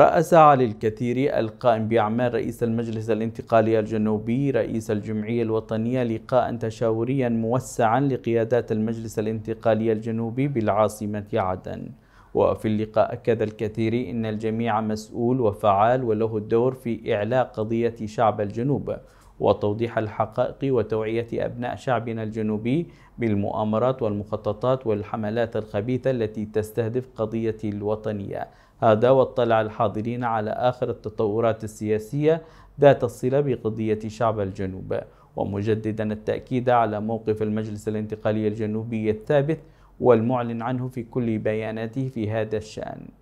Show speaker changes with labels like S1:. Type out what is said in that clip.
S1: رأس علي الكثيري القائم بأعمال رئيس المجلس الانتقالي الجنوبي رئيس الجمعية الوطنية لقاء تشاوريا موسعا لقيادات المجلس الانتقالي الجنوبي بالعاصمة عدن وفي اللقاء أكد الكثير أن الجميع مسؤول وفعال وله الدور في إعلاء قضية شعب الجنوب وتوضيح الحقائق وتوعية أبناء شعبنا الجنوبي بالمؤامرات والمخططات والحملات الخبيثة التي تستهدف قضية الوطنية هذا واطلع الحاضرين على آخر التطورات السياسية ذات الصلة بقضية شعب الجنوب ومجددا التأكيد على موقف المجلس الانتقالي الجنوبي الثابت والمعلن عنه في كل بياناته في هذا الشأن